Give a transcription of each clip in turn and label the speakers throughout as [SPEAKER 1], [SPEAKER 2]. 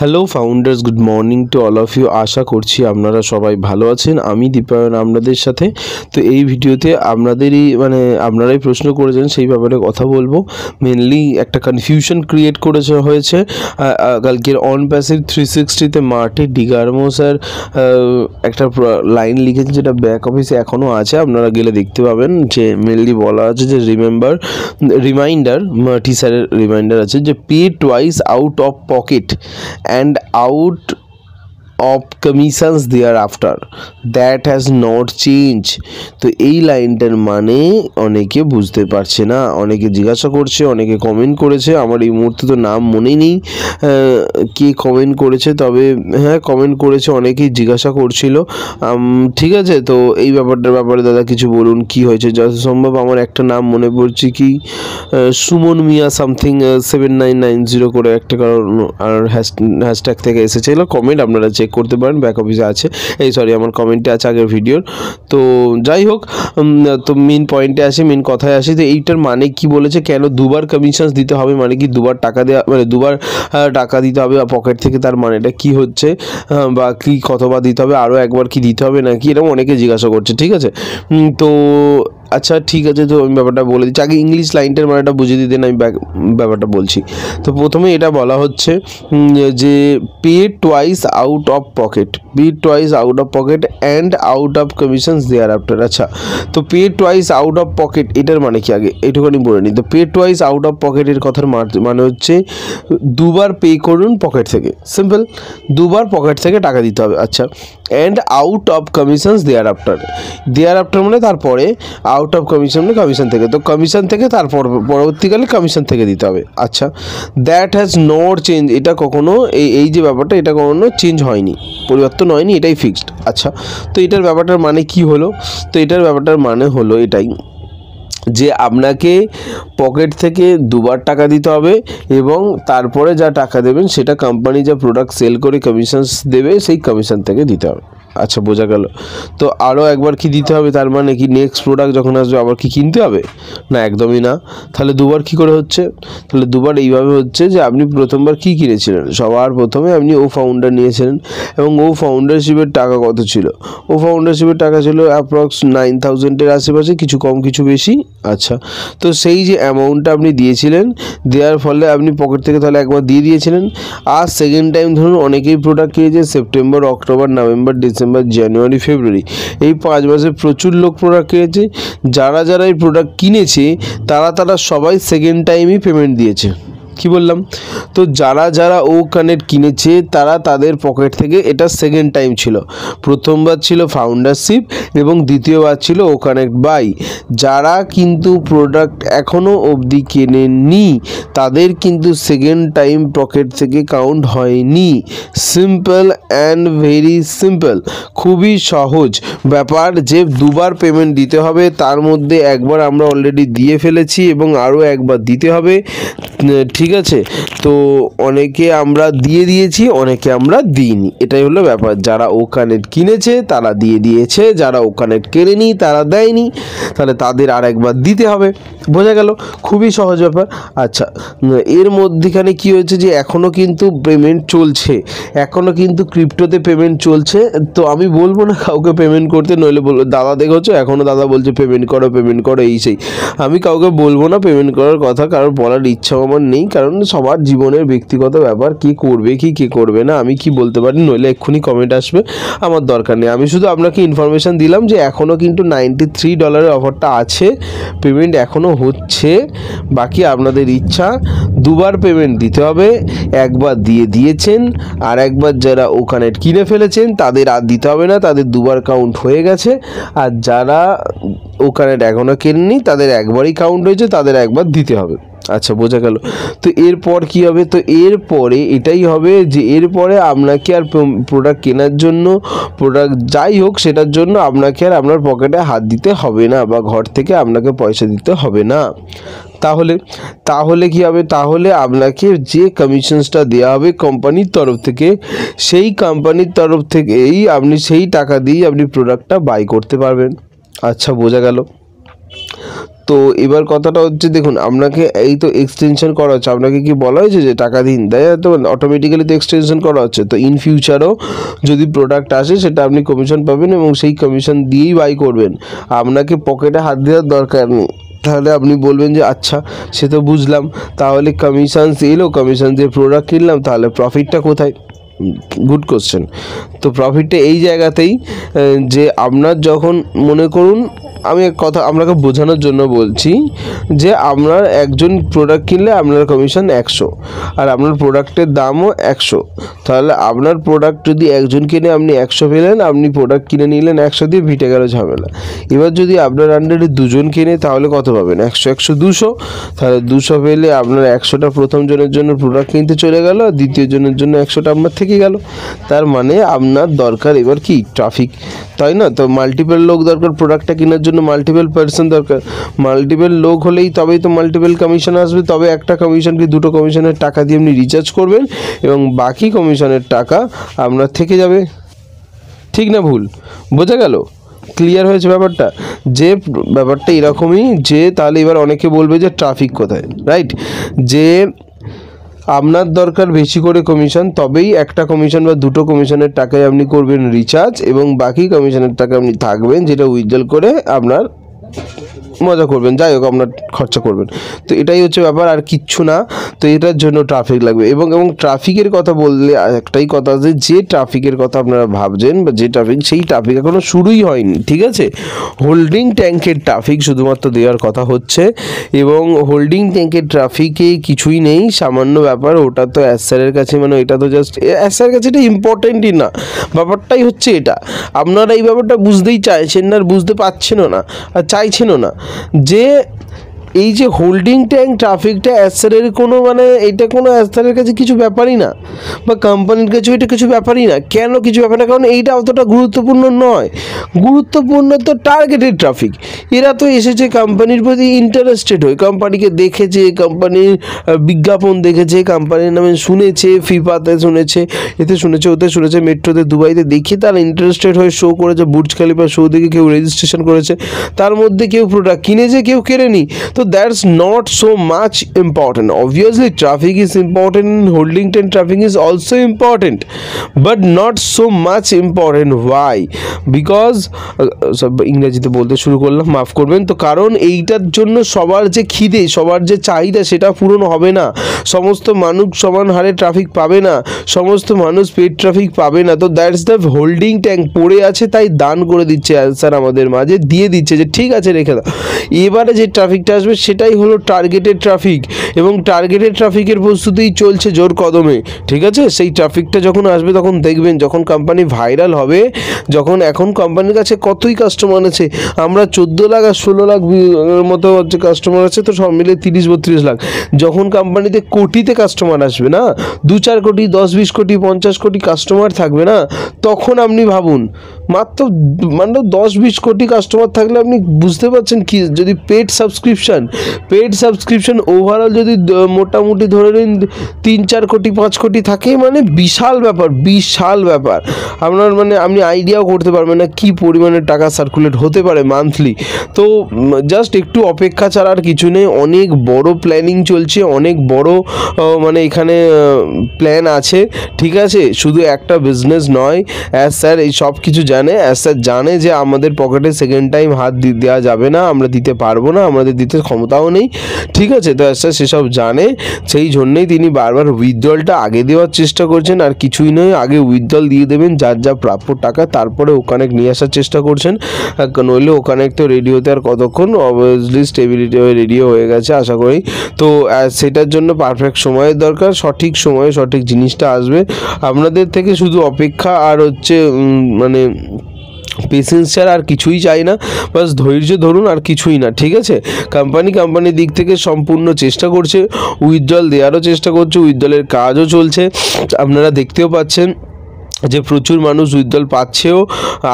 [SPEAKER 1] hello founders good morning to all of you আশা করছি আপনারা সবাই ভালো আছেন আমি দীপায়ন আপনাদের সাথে তো এই ভিডিওতে আপনাদেরই মানে আপনারাই প্রশ্ন করেছেন সেই ব্যাপারে কথা বলবো মেনলি একটা কনফিউশন ক্রিয়েট করেছে হয়েছে কালকের অন প্যাসিভ থ্রি সিক্সটিতে মার্টে ডিগার্মো স্যার একটা লাইন লিখেছেন যেটা ব্যাক অফিসে এখনও আছে আপনারা গেলে দেখতে পাবেন যে মেনলি বলা আছে যে রিমেম্বার রিমাইন্ডার মার্টি স্যারের রিমাইন্ডার আছে যে pay twice out of pocket and out of commissions thereafter that has not change তো এই লাইনটার মানে অনেকে বুঝতে পারছে না অনেকে জিজ্ঞাসা করছে অনেকে কমেন্ট করেছে আমার এই মুহূর্তে তো নাম মনে নেই কে কমেন্ট করেছে তবে হ্যাঁ কমেন্ট করেছে অনেকেই জিজ্ঞাসা করছিল ঠিক আছে তো এই ব্যাপারটার ব্যাপারে দাদা কিছু বলুন কি হয়েছে যত সম্ভব আমার একটা নাম মনে পড়ছে কি Suman Mia something seven nine nine zero করে একটা কারণ আর হ্যাশট্যাগ থেকে এসেছে এসেছিলো কমেন্ট আপনারা চেক চেক করতে পারেন ব্যাক অফিসে আছে এই সরি আমার কমেন্টে আছে আগের ভিডিওর তো যাই হোক তো মেন পয়েন্টে আসি মেন কথায় আসি তো এইটার মানে কি বলেছে কেন দুবার কমিশনস দিতে হবে মানে কি দুবার টাকা দেওয়া মানে দুবার টাকা দিতে হবে পকেট থেকে তার মানেটা কি হচ্ছে বা কি কতবার দিতে হবে আরও একবার কি দিতে হবে নাকি এরকম অনেকে জিজ্ঞাসা করছে ঠিক আছে তো আচ্ছা ঠিক আছে তো আমি ব্যাপারটা বলে দিচ্ছি আগে ইংলিশ লাইনটার মানেটা বুঝিয়ে দিতেন আমি ব্যাপারটা বলছি তো প্রথমে এটা বলা হচ্ছে যে pay twice out of pocket pay twice out of pocket and out of commissions thereafter আচ্ছা তো pay twice out of pocket এটার মানে কি আগে এটুখানি বলে নিই তো পে টোয়াইস আউট অফ পকেটের কথার মানে হচ্ছে দুবার পে করুন পকেট থেকে সিম্পল দুবার পকেট থেকে টাকা দিতে হবে আচ্ছা and out of commissions thereafter thereafter মানে তারপরে আউট অফ কমিশন মানে কমিশন থেকে তো কমিশন থেকে তারপর পরবর্তীকালে কমিশন থেকে দিতে হবে আচ্ছা দ্যাট হ্যাজ নোট চেঞ্জ এটা কখনো এই এই যে ব্যাপারটা এটা কখনো চেঞ্জ হয়নি পরিবর্তন হয়নি এটাই ফিক্সড আচ্ছা তো এটার ব্যাপারটার মানে কি হলো তো এটার ব্যাপারটার মানে হলো এটাই যে আপনাকে পকেট থেকে দুবার টাকা দিতে হবে এবং তারপরে যা টাকা দেবেন সেটা কোম্পানি যা প্রোডাক্ট সেল করে কমিশনস দেবে সেই কমিশন থেকে দিতে হবে আচ্ছা বোঝা গেল তো আরও একবার কি দিতে হবে তার মানে কি নেক্সট প্রোডাক্ট যখন আসবে আবার কি কিনতে হবে না একদমই না তাহলে দুবার কি করে হচ্ছে তাহলে দুবার এইভাবে হচ্ছে যে আপনি প্রথমবার কি কিনেছিলেন সবার প্রথমে আপনি ও ফাউন্ডার নিয়েছিলেন এবং ও ফাউন্ডারশিপের টাকা কত ছিল ও ফাউন্ডারশিপের টাকা ছিল অ্যাপ্রক্স নাইন থাউজেন্ডের আশেপাশে কিছু কম কিছু বেশি আচ্ছা তো সেই যে অ্যামাউন্টটা আপনি দিয়েছিলেন দেওয়ার ফলে আপনি পকেট থেকে তাহলে একবার দিয়ে দিয়েছিলেন আর সেকেন্ড টাইম ধরুন অনেকেই প্রোডাক্ট কিনেছে September October November December December January February এই পাঁচ মাসে প্রচুর লোক প্রোডাক্ট কিনেছে যারা যারা এই প্রোডাক্ট কিনেছে তারা তারা সবাই সেকেন্ড টাইমই পেমেন্ট দিয়েছে কি বললাম তো যারা যারা ও কানেক্ট কিনেছে তারা তাদের পকেট থেকে এটা সেকেন্ড টাইম ছিল প্রথমবার ছিল ফাউন্ডারশিপ এবং দ্বিতীয়বার ছিল ও কানেক্ট বাই যারা কিন্তু প্রোডাক্ট এখনও অবধি কেনেননি তাদের কিন্তু সেকেন্ড টাইম পকেট থেকে কাউন্ট হয়নি সিম্পল অ্যান্ড ভেরি সিম্পল খুবই সহজ ব্যাপার যে দুবার পেমেন্ট দিতে হবে তার মধ্যে একবার আমরা অলরেডি দিয়ে ফেলেছি এবং আরও একবার দিতে হবে ঠিক আছে তো অনেকে আমরা দিয়ে দিয়েছি অনেকে আমরা দিইনি এটাই হলো ব্যাপার যারা ও কানেক্ট কিনেছে তারা দিয়ে দিয়েছে যারা ও কানেক্ট কেনেনি তারা দেয়নি তাহলে তাদের আর একবার দিতে হবে বোঝা গেল খুবই সহজ ব্যাপার আচ্ছা এর মধ্যেখানে কি হয়েছে যে এখনও কিন্তু পেমেন্ট চলছে এখনও কিন্তু ক্রিপ্টোতে পেমেন্ট চলছে তো আমি বলবো না কাউকে পেমেন্ট করতে নইলে বলবো দাদা দেখেছো এখনও দাদা বলছে পেমেন্ট করো পেমেন্ট করো এই সেই আমি কাউকে বলবো না পেমেন্ট করার কথা কারণ বলার ইচ্ছাও আমার নেই কারণ সবার জীবনে আপনাদের ব্যক্তিগত ব্যাপার কি করবে কি কি করবে না আমি কি বলতে পারি নইলে এক্ষুনি কমেন্ট আসবে আমার দরকার নেই আমি শুধু আপনাকে ইনফরমেশান দিলাম যে এখনও কিন্তু নাইনটি থ্রি ডলারের অফারটা আছে পেমেন্ট এখনও হচ্ছে বাকি আপনাদের ইচ্ছা দুবার পেমেন্ট দিতে হবে একবার দিয়ে দিয়েছেন আর একবার যারা ওখানে কিনে ফেলেছেন তাদের আর দিতে হবে না তাদের দুবার কাউন্ট হয়ে গেছে আর যারা ওখানে এখনও কেননি তাদের একবারই কাউন্ট হয়েছে তাদের একবার দিতে হবে আচ্ছা বোঝা গেল তো এরপর কি হবে তো এরপরে এটাই হবে যে এরপরে আপনাকে আর প্রোডাক্ট কেনার জন্য প্রোডাক্ট যাই হোক সেটার জন্য আপনাকে আর আপনার পকেটে হাত দিতে হবে না বা ঘর থেকে আপনাকে পয়সা দিতে হবে না তাহলে তাহলে কি হবে তাহলে আপনাকে যে কমিশনসটা দেওয়া হবে কোম্পানির তরফ থেকে সেই কোম্পানির তরফ থেকেই আপনি সেই টাকা দিয়েই আপনি প্রোডাক্টটা বাই করতে পারবেন আচ্ছা বোঝা গেল তো এবার কথাটা হচ্ছে দেখুন আপনাকে এই তো এক্সটেনশন করা হচ্ছে আপনাকে কি বলা হয়েছে যে টাকা দিন দেয় তো অটোমেটিক্যালি তো এক্সটেনশন করা হচ্ছে তো ইন ফিউচারও যদি প্রোডাক্ট আসে সেটা আপনি কমিশন পাবেন এবং সেই কমিশন দিয়েই বাই করবেন আপনাকে পকেটে হাত দেওয়ার দরকার নেই তাহলে আপনি বলবেন যে আচ্ছা সে তো বুঝলাম তাহলে কমিশন এলো কমিশন দিয়ে প্রোডাক্ট কিনলাম তাহলে প্রফিটটা কোথায় গুড কোশ্চেন তো প্রফিটটা এই জায়গাতেই যে আপনার যখন মনে করুন আমি কথা আপনাকে বোঝানোর জন্য বলছি যে আপনার একজন প্রোডাক্ট কিনলে আপনার কমিশন একশো আর আপনার প্রোডাক্টের দামও একশো তাহলে আপনার প্রোডাক্ট যদি একজন কিনে আপনি একশো পেলেন আপনি প্রোডাক্ট কিনে নিলেন একশো দিয়ে ভিটে গেল ঝামেলা এবার যদি আপনার আন্ডারে দুজন কিনে তাহলে কত পাবেন একশো একশো দুশো তাহলে দুশো পেলে আপনার একশোটা প্রথম জনের জন্য প্রোডাক্ট কিনতে চলে গেল দ্বিতীয় জনের জন্য একশোটা আপনার থেকে গেল তার মানে আপনার দরকার এবার কি ট্রাফিক তাই না তো মাল্টিপল লোক দরকার প্রোডাক্টটা কেনার জন্য জন্য মাল্টিপল পার্সন দরকার মাল্টিপল লোক হলেই তবেই তো মাল্টিপল কমিশন আসবে তবে একটা কমিশন কি দুটো কমিশনের টাকা দিয়ে আপনি রিচার্জ করবেন এবং বাকি কমিশনের টাকা আপনার থেকে যাবে ঠিক না ভুল বোঝা গেল ক্লিয়ার হয়েছে ব্যাপারটা যে ব্যাপারটা এরকমই যে তাহলে এবার অনেকে বলবে যে ট্রাফিক কোথায় রাইট যে আপনার দরকার বেশি করে কমিশন তবেই একটা কমিশন বা দুটো কমিশনের টাকায় আপনি করবেন রিচার্জ এবং বাকি কমিশনের টাকা আপনি থাকবেন যেটা উইথড্রল করে আপনার মজা করবেন যাই হোক আপনার খরচা করবেন তো এটাই হচ্ছে ব্যাপার আর কিচ্ছু না তো এটার জন্য ট্রাফিক লাগবে এবং এবং ট্রাফিকের কথা বললে একটাই কথা যে যে ট্রাফিকের কথা আপনারা ভাবছেন বা যে ট্রাফিক সেই ট্রাফিক এখনও শুরুই হয়নি ঠিক আছে হোল্ডিং ট্যাঙ্কের ট্রাফিক শুধুমাত্র দেওয়ার কথা হচ্ছে এবং হোল্ডিং ট্যাঙ্কের ট্রাফিকে কিছুই নেই সামান্য ব্যাপার ওটা তো অ্যাসারের কাছে মানে এটা তো জাস্ট অ্যাসারের কাছে এটা ইম্পর্টেন্টই না ব্যাপারটাই হচ্ছে এটা আপনারা এই ব্যাপারটা বুঝতেই চাইছেন না আর বুঝতে পারছেনও না আর চাইছেনও না जे এই যে হোল্ডিং ট্যাঙ্ক ট্রাফিকটা অ্যাসারের কোনো মানে এটা কোনো অ্যাসারের কাছে কিছু ব্যাপারই না বা কোম্পানির কাছে এটা কিছু ব্যাপারই না কেন কিছু ব্যাপার না কারণ এইটা অতটা গুরুত্বপূর্ণ নয় গুরুত্বপূর্ণ তো টার্গেটেড ট্রাফিক এরা তো এসেছে কোম্পানির প্রতি ইন্টারেস্টেড হয়ে কোম্পানিকে দেখেছে কোম্পানির বিজ্ঞাপন দেখেছে কোম্পানির নামে শুনেছে ফিফাতে শুনেছে এতে শুনেছে ওতে শুনেছে মেট্রোতে দুবাইতে দেখে তারা ইন্টারেস্টেড হয়ে শো করেছে বুর্জ খালিফা শো দেখে কেউ রেজিস্ট্রেশন করেছে তার মধ্যে কেউ প্রোডাক্ট কিনেছে কেউ কেনেনি so that's not so much important obviously traffic is important holding tent traffic is also important but not so much important why because uh, uh, সব ইংরেজিতে বলতে শুরু করলাম মাফ করবেন তো কারণ এইটার জন্য সবার যে খিদে সবার যে চাহিদা সেটা পূরণ হবে না সমস্ত মানুষ সমান হারে ট্রাফিক পাবে না সমস্ত মানুষ পেড ট্রাফিক পাবে না তো দ্যাটস দ্য হোল্ডিং ট্যাঙ্ক পড়ে আছে তাই দান করে দিচ্ছে অ্যান্সার আমাদের মাঝে দিয়ে দিচ্ছে যে ঠিক আছে রেখে দাও এবারে যে ট্রাফিকটা আসবে সেটাই হলো টার্গেটেড ট্রাফিক এবং টার্গেটেড ট্রাফিকের প্রস্তুতি চলছে জোর কদমে ঠিক আছে সেই ট্রাফিকটা যখন আসবে তখন দেখবেন যখন কোম্পানি ভাইরাল হবে যখন এখন কোম্পানির কাছে কতই কাস্টমার আছে আমরা চোদ্দো লাখ আর ষোলো লাখ মতো হচ্ছে কাস্টমার আছে তো সব মিলে তিরিশ বত্রিশ লাখ যখন কোম্পানিতে কোটিতে কাস্টমার আসবে না দু চার কোটি দশ বিশ কোটি পঞ্চাশ কোটি কাস্টমার থাকবে না তখন আপনি ভাবুন মাত্র মানে দশ বিশ কোটি কাস্টমার থাকলে আপনি বুঝতে পারছেন কি যদি paid subscription paid subscription overall যদি মোটামুটি ধরে নিন তিন চার কোটি পাঁচ কোটি থাকে মানে বিশাল ব্যাপার বিশাল ব্যাপার আপনার মানে আপনি আইডিয়াও করতে পারবেন না কী পরিমাণে টাকা সার্কুলেট হতে পারে মান্থলি তো জাস্ট একটু অপেক্ষা ছাড়া আর কিছু নেই অনেক বড় প্ল্যানিং চলছে অনেক বড় মানে এখানে প্ল্যান আছে ঠিক আছে শুধু একটা বিজনেস নয় অ্যাজ স্যার এই সব কিছু জানে অ্যাজ স্যার জানে যে আমাদের পকেটে সেকেন্ড টাইম হাত দেওয়া যাবে না আমরা দিতে পারবো না আমাদের দিতে ক্ষমতাও নেই ঠিক আছে তো অ্যাজ স্যার সে সব জানে সেই জন্যেই তিনি বারবার উইথড্রলটা আগে দেওয়ার চেষ্টা করছেন আর কিছুই নয় আগে উইথড্রল দিয়ে দেবেন যার যা প্রাপ্য টাকা তারপরে ওখানে নিয়ে আসার চেষ্টা করছেন নইলে ওখানে তো রেডিওতে আর কতক্ষণ অবভিয়াসলি স্টেবিলিটি হয়ে রেডিও হয়ে গেছে আশা করি তো সেটার জন্য পারফেক্ট সময়ের দরকার সঠিক সময়ে সঠিক জিনিসটা আসবে আপনাদের থেকে শুধু অপেক্ষা আর হচ্ছে মানে পেশেন্স ছাড়া আর কিছুই চাই না বাস ধৈর্য ধরুন আর কিছুই না ঠিক আছে কোম্পানি কোম্পানির দিক থেকে সম্পূর্ণ চেষ্টা করছে উইথড্রল দেওয়ারও চেষ্টা করছে উইথড্রলের কাজও চলছে আপনারা দেখতেও পাচ্ছেন যে প্রচুর মানুষ উইথড্রল পাচ্ছেও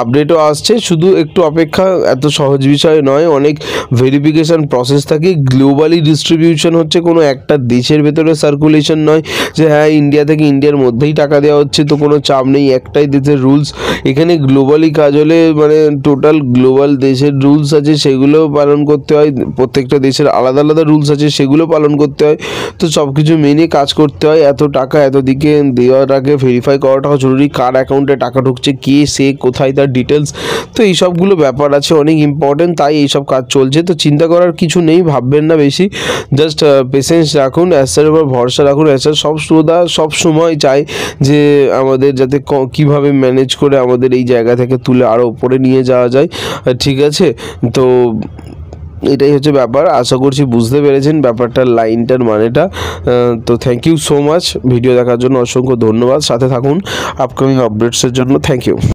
[SPEAKER 1] আপডেটও আসছে শুধু একটু অপেক্ষা এত সহজ বিষয় নয় অনেক ভেরিফিকেশান প্রসেস থাকে গ্লোবালি ডিস্ট্রিবিউশন হচ্ছে কোনো একটা দেশের ভেতরে সার্কুলেশন নয় যে হ্যাঁ ইন্ডিয়া থেকে ইন্ডিয়ার মধ্যেই টাকা দেওয়া হচ্ছে তো কোনো চাপ নেই একটাই দেশের রুলস এখানে গ্লোবালি কাজ হলে মানে টোটাল গ্লোবাল দেশের রুলস আছে সেগুলো পালন করতে হয় প্রত্যেকটা দেশের আলাদা আলাদা রুলস আছে সেগুলো পালন করতে হয় তো সব কিছু মেনে কাজ করতে হয় এত টাকা এত দিকে দেওয়াটাকে ভেরিফাই করাটাও জরুরি কার অ্যাকাউন্টে টাকা ঢুকছে কে সে কোথায় তার ডিটেলস তো এইসবগুলো ব্যাপার আছে অনেক ইম্পর্টেন্ট তাই এইসব কাজ চলছে তো চিন্তা করার কিছু নেই ভাববেন না বেশি জাস্ট পেশেন্স রাখুন অ্যাসার উপর ভরসা রাখুন অ্যাসার সব শ্রোতা সব সময় চায় যে আমাদের যাতে কিভাবে ম্যানেজ করে আমাদের এই জায়গা থেকে তুলে আরও উপরে নিয়ে যাওয়া যায় ঠিক আছে তো এটাই হচ্ছে ব্যাপার আশা করছি বুঝতে পেরেছেন ব্যাপারটার লাইনটার মানেটা তো thank you so much video দেখার জন্য অসংখ্য ধন্যবাদ সাথে থাকুন আপকামিং আপডেটসের জন্য থ্যাংক ইউ